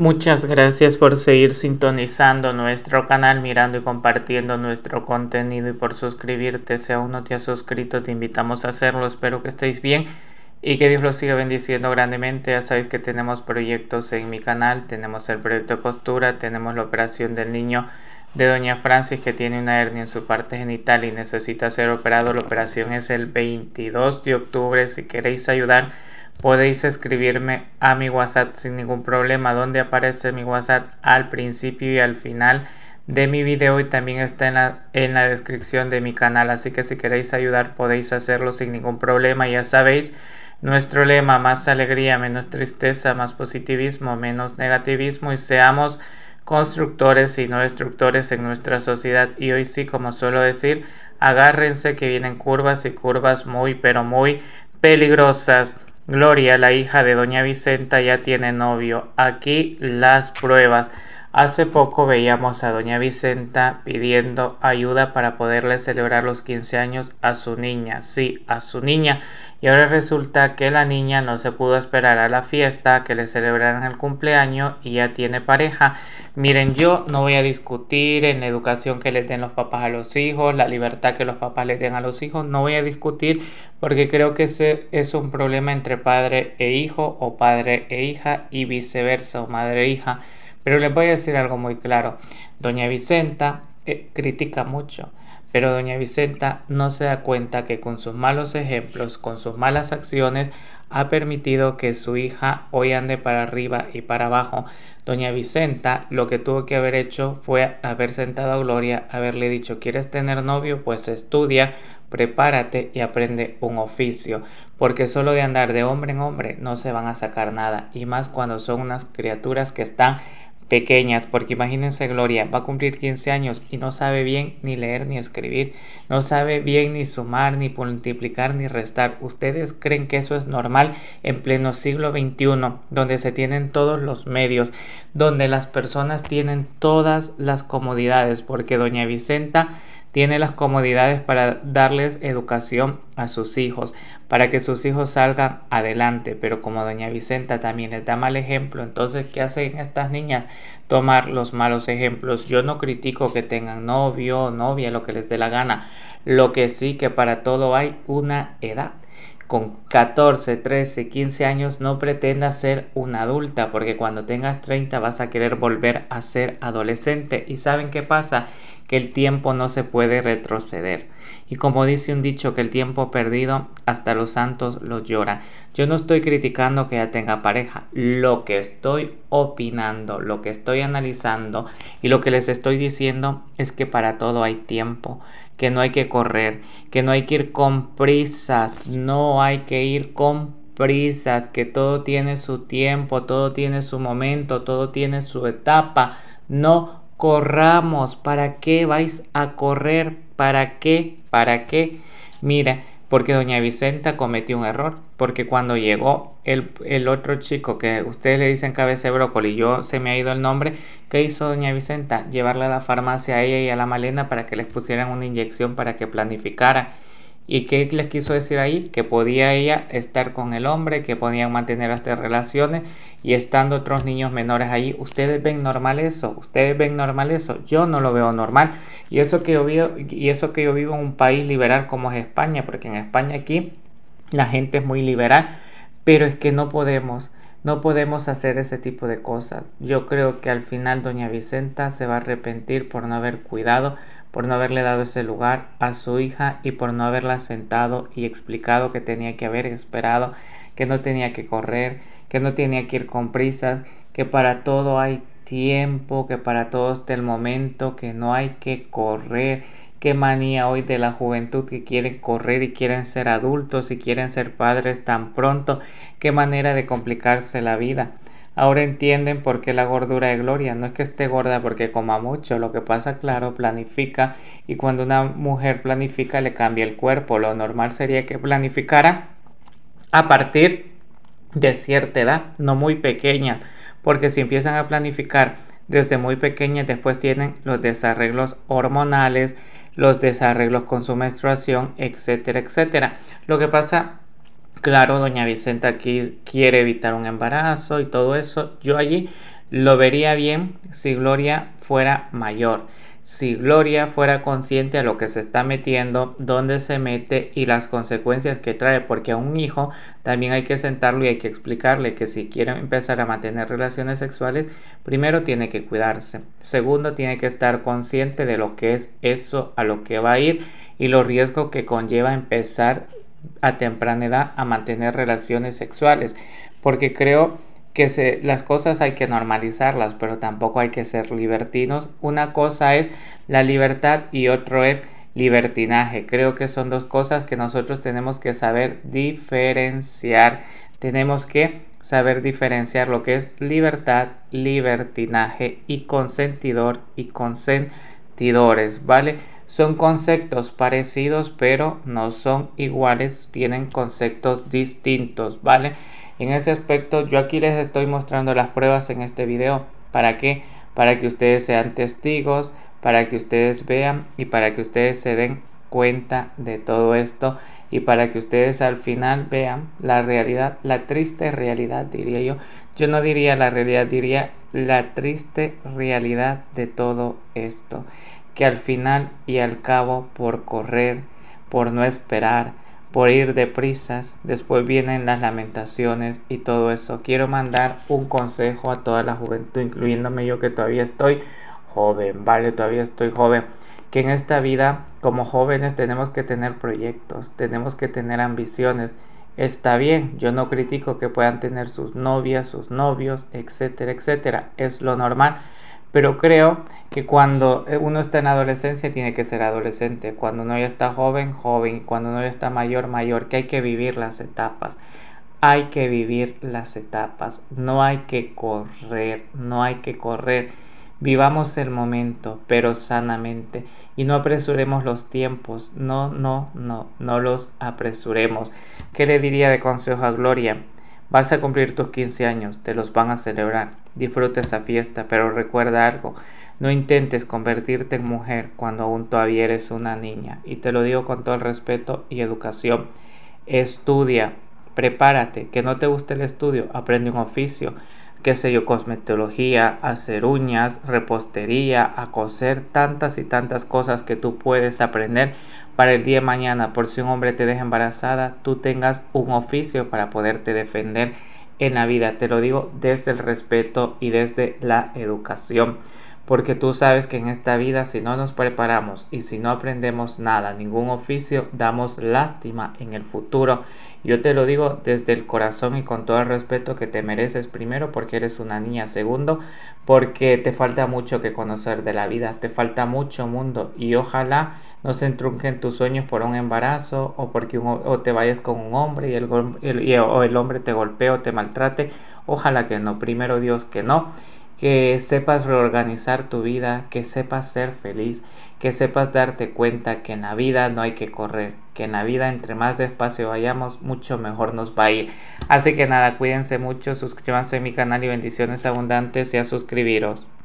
Muchas gracias por seguir sintonizando nuestro canal, mirando y compartiendo nuestro contenido y por suscribirte. Si aún no te has suscrito, te invitamos a hacerlo. Espero que estéis bien y que Dios los siga bendiciendo grandemente. Ya sabéis que tenemos proyectos en mi canal, tenemos el proyecto de costura, tenemos la operación del niño de Doña Francis que tiene una hernia en su parte genital y necesita ser operado. La operación es el 22 de octubre. Si queréis ayudar Podéis escribirme a mi WhatsApp sin ningún problema, donde aparece mi WhatsApp al principio y al final de mi video y también está en la, descripción de mi canal. Así que si queréis ayudar podéis hacerlo sin ningún problema. Ya sabéis, nuestro lema, más alegría, menos tristeza, más positivismo, menos negativismo y seamos constructores y no destructores en nuestra sociedad. Y hoy sí, como suelo decir, agárrense que vienen curvas y curvas muy, pero muy peligrosas. Gloria, la hija de doña Vicenta, ya tiene novio. Aquí las pruebas. Hace poco veíamos a doña Vicenta pidiendo ayuda para poderle celebrar los 15 años a su niña, sí, a su niña, y ahora resulta que la niña no se pudo esperar a la fiesta, que le celebraran el cumpleaños y ya tiene pareja. Miren, yo no voy a discutir en la educación que les den los papás a los hijos, la libertad que los papás les den a los hijos, no voy a discutir porque creo que ese es un problema entre padre e hijo o padre e hija y viceversa o madre e hija. Pero les voy a decir algo muy claro. Doña Vicenta eh, critica mucho, pero doña Vicenta no se da cuenta que con sus malos ejemplos, con sus malas acciones, ha permitido que su hija hoy ande para arriba y para abajo. Doña Vicenta lo que tuvo que haber hecho fue haber sentado a Gloria, haberle dicho, ¿quieres tener novio? Pues estudia, prepárate y aprende un oficio, porque solo de andar de hombre en hombre no se van a sacar nada, y más cuando son unas criaturas que están pequeñas, porque imagínense Gloria, va a cumplir 15 años y no sabe bien ni leer ni escribir, no sabe bien ni sumar, ni multiplicar, ni restar. ¿Ustedes creen que eso es normal en pleno siglo XXI, donde se tienen todos los medios, donde las personas tienen todas las comodidades? Porque doña Vicenta tiene las comodidades para darles educación a sus hijos, para que sus hijos salgan adelante, pero como doña Vicenta también les da mal ejemplo, entonces ¿qué hacen estas niñas? Tomar los malos ejemplos. Yo no critico que tengan novio, novia, lo que les dé la gana, lo que sí que para todo hay una edad con 14, 13, 15 años no pretendas ser una adulta, porque cuando tengas 30 vas a querer volver a ser adolescente. ¿Y saben qué pasa? Que el tiempo no se puede retroceder. Y como dice un dicho, que el tiempo perdido hasta los santos lo llora. Yo no estoy criticando que ya tenga pareja. Lo que estoy opinando, lo que estoy analizando y lo que les estoy diciendo es que para todo hay tiempo que no hay que correr, que no hay que ir con prisas, no hay que ir con prisas, que todo tiene su tiempo, todo tiene su momento, todo tiene su etapa. No corramos, ¿para qué vais a correr? ¿Para qué? ¿Para qué? Mira, porque doña Vicenta cometió un error, porque cuando llegó el, otro chico que ustedes le dicen cabeza de brócoli, yo se me ha ido el nombre, ¿qué hizo doña Vicenta? Llevarla a la farmacia a ella y a la Malena para que les pusieran una inyección para que planificara ¿Y qué les quiso decir ahí? Que podía ella estar con el hombre, que podían mantener estas relaciones y estando otros niños menores ahí. ¿Ustedes ven normal eso? ¿Ustedes ven normal eso? Yo no lo veo normal. Y eso que yo vivo, y eso que yo vivo en un país liberal como es España, porque en España aquí la gente es muy liberal, pero es que no podemos. No podemos hacer ese tipo de cosas. Yo creo que al final doña Vicenta se va a arrepentir por no haber cuidado por no haberle dado ese lugar a su hija y por no haberla sentado y explicado que tenía que haber esperado, que no tenía que correr, que no tenía que ir con prisas, que para todo hay tiempo, que para todo está el momento, que no hay que correr. Qué manía hoy de la juventud que quieren correr y quieren ser adultos y quieren ser padres tan pronto. Qué manera de complicarse la vida. Ahora entienden por qué la gordura de Gloria. No es que esté gorda porque coma mucho. Lo que pasa, claro, planifica. Y cuando una mujer planifica, le cambia el cuerpo. Lo normal sería que planificara a partir de cierta edad, no muy pequeña. Porque si empiezan a planificar desde muy pequeña, después tienen los desarreglos hormonales, los desarreglos con su menstruación, etcétera, etcétera. Lo que pasa Claro, doña Vicenta aquí quiere evitar un embarazo y todo eso. Yo allí lo vería bien si Gloria fuera mayor, si Gloria fuera consciente a lo que se está metiendo, dónde se mete y las consecuencias que trae, porque a un hijo también hay que sentarlo y hay que explicarle que si quiere empezar a mantener relaciones sexuales, primero tiene que cuidarse, segundo tiene que estar consciente de lo que es eso, a lo que va a ir y los riesgos que conlleva empezar a temprana edad a mantener relaciones sexuales, porque creo que se, las cosas hay que normalizarlas, pero tampoco hay que ser libertinos. Una cosa es la libertad y otro es libertinaje. Creo que son dos cosas que nosotros tenemos que saber diferenciar. Tenemos que saber diferenciar lo que es libertad, libertinaje y consentidor y consentidores, ¿vale? Son conceptos parecidos pero no son iguales, tienen conceptos distintos, ¿vale? En ese aspecto yo aquí les estoy mostrando las pruebas en este video. ¿Para qué? Para que ustedes sean testigos, para que ustedes vean y para que ustedes se den cuenta de todo esto y para que ustedes al final vean la realidad, la triste realidad diría yo. Yo no diría la realidad, diría la triste realidad de todo esto que al final y al cabo por correr, por no esperar, por ir deprisas, después vienen las lamentaciones y todo eso. Quiero mandar un consejo a toda la juventud, incluyéndome yo que todavía estoy joven, vale, todavía estoy joven, que en esta vida como jóvenes tenemos que tener proyectos, tenemos que tener ambiciones. Está bien, yo no critico que puedan tener sus novias, sus novios, etcétera, etcétera, es lo normal pero creo que cuando eh, uno está en adolescencia tiene que ser adolescente, cuando uno ya está joven, joven, cuando uno ya está mayor, mayor, que hay que vivir las etapas. Hay que vivir las etapas, no hay que correr, no hay que correr. Vivamos el momento, pero sanamente y no apresuremos los tiempos. No, no, no, no los apresuremos. ¿Qué le diría de consejo a Gloria? Vas a cumplir tus 15 años, te los van a celebrar. Disfruta esa fiesta, pero recuerda algo. No intentes convertirte en mujer cuando aún todavía eres una niña. Y te lo digo con todo el respeto y educación. Estudia, prepárate, que no te guste el estudio, aprende un oficio, qué sé yo, cosmetología, hacer uñas, repostería, a coser, tantas y tantas cosas que tú puedes aprender para el día de mañana, por si un hombre te deja embarazada, tú tengas un oficio para poderte defender en la vida. Te lo digo desde el respeto y desde la educación porque tú sabes que en esta vida si no nos preparamos y si no aprendemos nada, ningún oficio, damos lástima en el futuro. Yo te lo digo desde el corazón y con todo el respeto que te mereces, primero porque eres una niña, segundo porque te falta mucho que conocer de la vida, te falta mucho mundo y ojalá no se entrunquen tus sueños por un embarazo o porque te vayas con un hombre y el, o el hombre te golpea o te maltrate. Ojalá que no, primero Dios que no que sepas reorganizar tu vida, que sepas ser feliz, que sepas darte cuenta que en la vida no hay que correr, que en la vida entre más despacio vayamos, mucho mejor nos va a ir. Así que nada, cuídense mucho, suscríbanse a mi canal y bendiciones abundantes y a suscribiros.